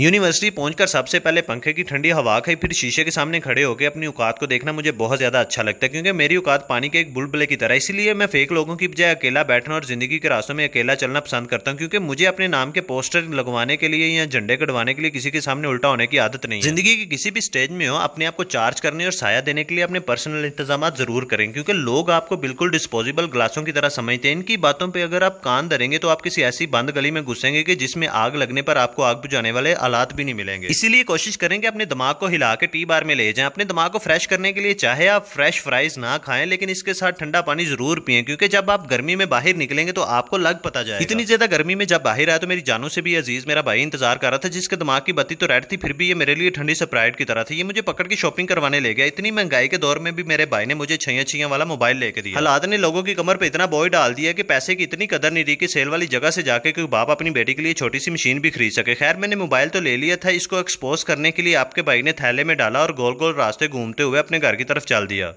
university पहुंचकर सबसे पहले पंखे की ठंडी हवा खाई फिर शीशे के सामने खड़े होकर अपनी औकात को देखना मुझे बहुत ज़्यादा अच्छा लगता है क्योंकि मेरी औकात पानी के एक बुलबुले की तरह इसलिए मैं फेक लोगों की बजाय अकेला बैठना और ज़िंदगी के रास्तों में अकेला चलना पसंद करता हूँ क्योंकि मुझे अपने नाम के पोस्टर लगवाने के लिए या झंडे कटवाने के लिए किसी के सामने उल्टा होने की आदत नहीं ज़िंदगी की किसी भी स्टेज में हो अपने आप को चार्ज करने और साया देने के लिए अपने पर्सनल इंतजाम ज़रूर करें क्योंकि लोग आपको बिल्कुल डिस्पोजेबल ग्लासों की तरह समझते हैं इनकी बातों पर अगर आप कान धरेंगे तो आप किसी ऐसी बंद गली में घुसेंगे कि जिसमें आग लगने पर आपको आग बुझाने वाले आलात भी नहीं मिलेंगे इसीलिए कोशिश करेंगे अपने दिमाग को हिला के टी बार में ले जाएं अपने दिमाग को फ्रेश करने के लिए चाहे आप फ्रेश फ्राइज ना खाएं लेकिन इसके साथ ठंडा पानी जरूर पिए क्योंकि जब आप गर्मी में बाहर निकलेंगे तो आपको लग पता जाए इतनी ज्यादा गर्मी में जब बाहर आया तो मेरी जानों से भी अजीज मेरा भाई इंतजार कर रहा था जिसके दिमाग की बत्ती तो रेड थी फिर भी ये मेरे लिए ठंडी स्प्राइट की तरह थी ये मुझे पकड़ के शॉपिंग करवाने ले गया इतनी महंगाई के दौर में भी मेरे भाई ने मुझे छिया छिया वाला मोबाइल लेके दिया हालात ने लोगों की कमर पर इतना बोझ डाल दिया कि पैसे की इतनी कदर नहीं दी कि सेल वाली जगह से जाके कोई बाप अपनी बेटी के लिए छोटी सी मशीन भी खरीद सके खैर मैंने मोबाइल तो ले लिया था इसको एक्सपोज करने के लिए आपके भाई ने थैले में डाला और गोल गोल रास्ते घूमते हुए अपने घर की तरफ चल दिया